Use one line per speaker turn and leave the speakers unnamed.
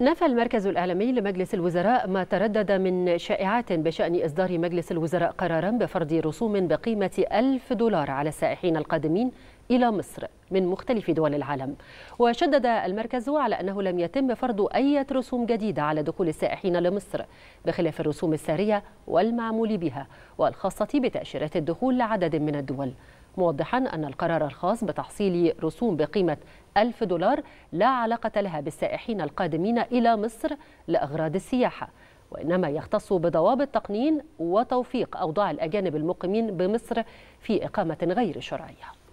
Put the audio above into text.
نفى المركز الإعلامي لمجلس الوزراء ما تردد من شائعات بشأن إصدار مجلس الوزراء قرارا بفرض رسوم بقيمة ألف دولار على السائحين القادمين إلى مصر من مختلف دول العالم وشدد المركز على أنه لم يتم فرض أي رسوم جديدة على دخول السائحين لمصر بخلاف الرسوم السارية والمعمول بها والخاصة بتأشيرات الدخول لعدد من الدول موضحا أن القرار الخاص بتحصيل رسوم بقيمة ألف دولار لا علاقة لها بالسائحين القادمين إلى مصر لأغراض السياحة وإنما يختص بضوابط تقنين وتوفيق أوضاع الأجانب المقيمين بمصر في إقامة غير شرعية